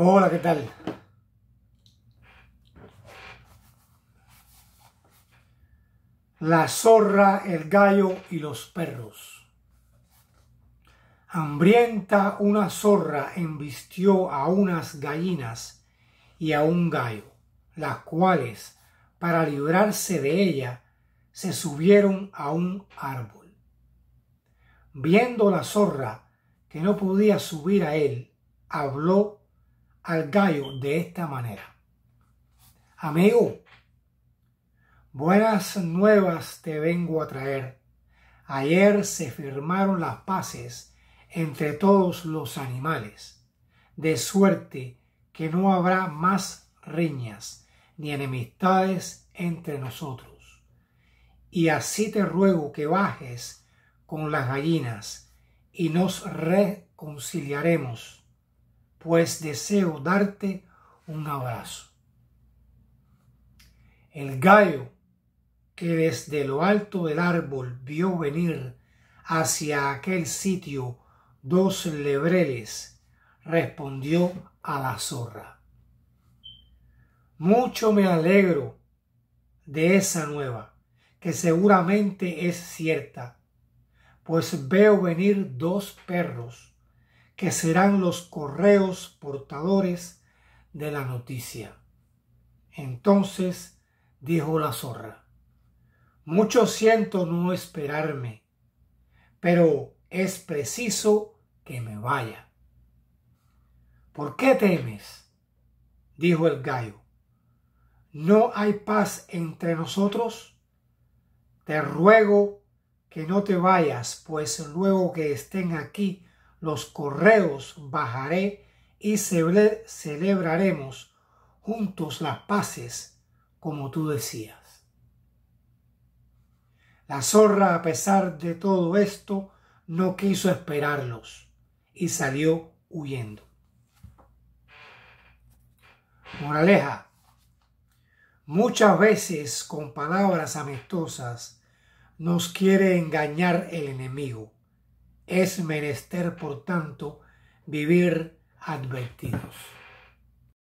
Hola, ¿qué tal? La zorra, el gallo y los perros. Hambrienta una zorra embistió a unas gallinas y a un gallo, las cuales, para librarse de ella, se subieron a un árbol. Viendo la zorra que no podía subir a él, habló al gallo de esta manera. Amigo, buenas nuevas te vengo a traer. Ayer se firmaron las paces entre todos los animales, de suerte que no habrá más riñas ni enemistades entre nosotros. Y así te ruego que bajes con las gallinas y nos reconciliaremos pues deseo darte un abrazo. El gallo que desde lo alto del árbol vio venir hacia aquel sitio dos lebreles, respondió a la zorra. Mucho me alegro de esa nueva, que seguramente es cierta, pues veo venir dos perros que serán los correos portadores de la noticia. Entonces dijo la zorra, mucho siento no esperarme, pero es preciso que me vaya. ¿Por qué temes? dijo el gallo. ¿No hay paz entre nosotros? Te ruego que no te vayas, pues luego que estén aquí los correos bajaré y celebraremos juntos las paces, como tú decías. La zorra, a pesar de todo esto, no quiso esperarlos y salió huyendo. Moraleja. Muchas veces con palabras amistosas nos quiere engañar el enemigo es menester, por tanto, vivir advertidos.